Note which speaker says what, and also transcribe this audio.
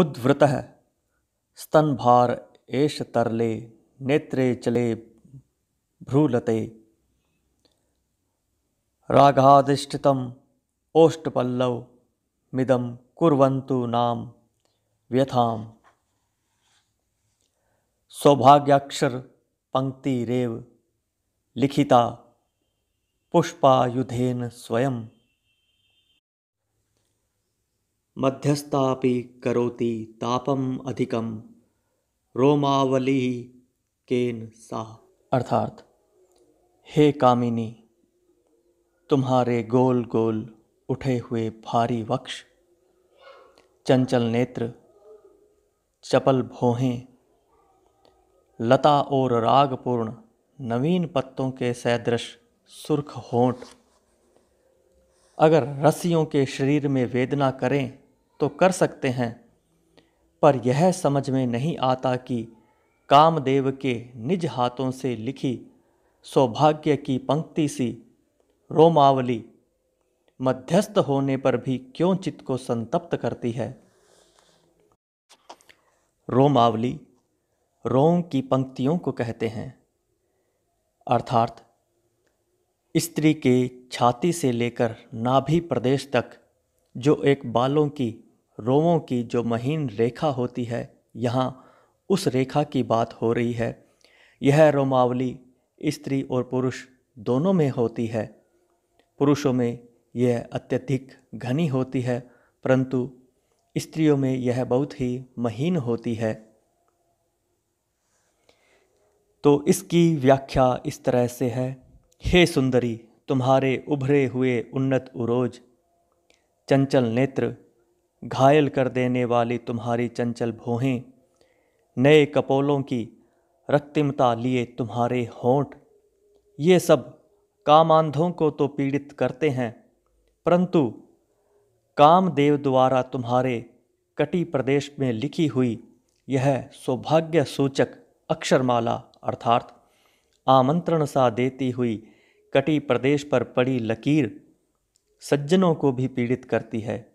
Speaker 1: उद्वृत स्तनभार एष तरले नेत्रे चले भ्रूलते रागाधिष्ठितम ओष्टपल्लव मिदम कुरंतु नाम व्यथाम सौभाग्याक्षर रेव लिखिता पुष्पायुधेन स्वयं मध्यस्था करोति तापम अधिकम रोमावली केन सा अर्थात हे कामिनी तुम्हारे गोल गोल उठे हुए भारी वक्ष चंचल नेत्र चपल भोहें लता और रागपूर्ण नवीन पत्तों के सदृश सुर्ख होंठ अगर रस्सियों के शरीर में वेदना करें तो कर सकते हैं पर यह समझ में नहीं आता कि कामदेव के निज हाथों से लिखी सौभाग्य की पंक्ति सी रोमावली मध्यस्थ होने पर भी क्यों चित्त को संतप्त करती है रोमावली रोम की पंक्तियों को कहते हैं अर्थात स्त्री के छाती से लेकर नाभि प्रदेश तक जो एक बालों की रोमों की जो महीन रेखा होती है यहाँ उस रेखा की बात हो रही है यह रोमावली स्त्री और पुरुष दोनों में होती है पुरुषों में यह अत्यधिक घनी होती है परंतु स्त्रियों में यह बहुत ही महीन होती है तो इसकी व्याख्या इस तरह से है हे सुंदरी तुम्हारे उभरे हुए उन्नत उरोज चंचल नेत्र घायल कर देने वाली तुम्हारी चंचल भोहें नए कपोलों की रक्तिमता लिए तुम्हारे होंठ ये सब कामांधों को तो पीड़ित करते हैं परंतु कामदेव द्वारा तुम्हारे कटी प्रदेश में लिखी हुई यह सौभाग्य सूचक अक्षरमाला अर्थात आमंत्रण सा देती हुई कटी प्रदेश पर पड़ी लकीर सज्जनों को भी पीड़ित करती है